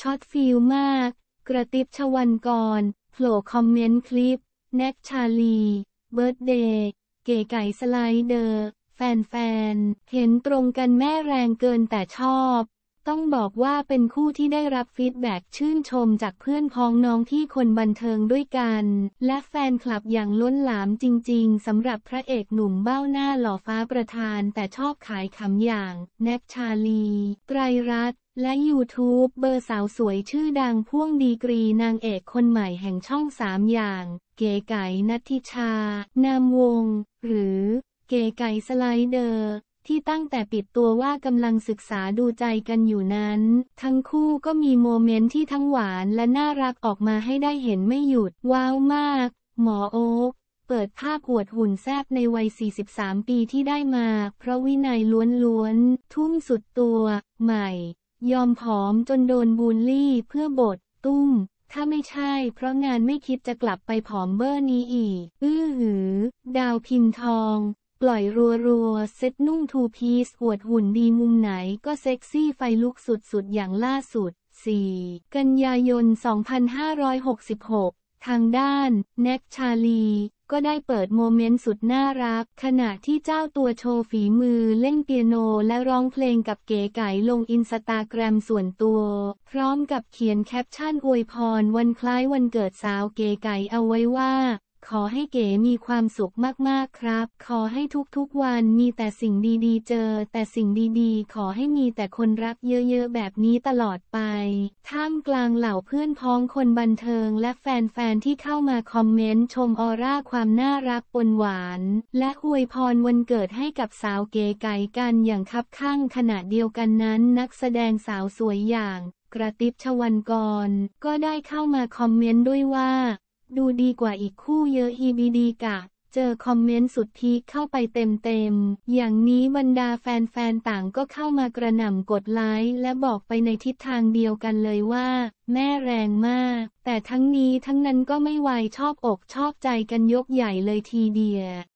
ช็อตฟิลมาก กระติบชวันกร โผล่คอมเมนต์คลิป แน็กชาลี เบิร์ดเดย์ เก๋ไก่สไลเดอร์แฟนๆ เห็นตรงกันแม่แรงเกินแต่ชอบ ต้องบอกว่าเป็นคู่ที่ได้รับฟีดแบ็ชื่นชมจากเพื่อนพ้องน้องที่คนบันเทิงด้วยกัน และแฟนคลับอย่างล้นหลามจริงๆสำหรับพระเอกหนุ่มเบ้าหน้าหล่อฟ้าประธานแต่ชอบขายคำอย่างแน็กชาลีไตรรัตน์และยูทูบเบอร์สาวสวยชื่อดังพ่วงดีกรีนางเอกคนใหม่แห่งช่องสามอย่าง เก๋ไก่นัทิชา นามวง หรือเก๋ไก่สไลเดอร์ ที่ตั้งแต่ปิดตัวว่ากำลังศึกษาดูใจกันอยู่นั้น ทั้งคู่ก็มีโมเมนต์ที่ทั้งหวานและน่ารักออกมาให้ได้เห็นไม่หยุด ว้าวมาก หมอโอ๊กเปิดภาพอวดหุ่นแซบในวัย 43 ปีที่ได้มาเพราะวินัยล้วนๆทุ่มสุดตัว ใหม่ยอมผอมจนโดนบูลลี่เพื่อบท ตุ้ม ถ้าไม่ใช่เพราะงานไม่คิดจะกลับไปผอมเบอร์นี้อีก อื้อหือ ดาวพิมพ์ทอง ปล่อยรัวรัวเซ็ตนุ่งทูพีซอวดหุ่นดีมุมไหนก็เซ็กซี่ไฟลุกสุดๆอย่างล่าสุด 4 กันยายน 2566ทางด้านแน็กชาลี ก็ได้เปิดโมเมนต์สุดน่ารัก ขณะที่เจ้าตัวโชว์ฝีมือเล่นเปียโนและร้องเพลงกับเก๋ไก่ลงอินสตาแกรมส่วนตัว พร้อมกับเขียนแคปชั่นอวยพรวันคล้ายวันเกิดสาวเก๋ไก่เอาไว้ว่าขอให้เก๋มีความสุขมากๆครับ ขอให้ทุกๆวันมีแต่สิ่งดีๆ เจอ แต่สิ่งดีๆ ขอให้มีแต่คนรักเยอะๆแบบนี้ตลอดไป ท่ามกลางเหล่าเพื่อนพ้องคนบันเทิง และแฟนๆที่เข้ามาคอมเมนต์ชมออร่าความน่ารักปนหวาน และอวยพรวันเกิดให้กับสาวเก๋ไก่กันอย่างคับข้างขณะเดียวกันนั้น นักแสดงสาวสวยอย่าง กระติบชวันกรก็ได้เข้ามาคอมเมนต์ด้วยว่าดูดีกว่าอีกคู่เยอะฮีบีดีกะ เจอคอมเมนต์สุดทีเข้าไปเต็มๆอย่างนี้บรรดาแฟนๆต่างก็เข้ามากระหน่ำกดไลค์ และบอกไปในทิศทางเดียวกันเลยว่า แม่แรงมาก แต่ทั้งนี้ทั้งนั้นก็ไม่ไวชอบอกชอบใจกันยกใหญ่เลยทีเดียว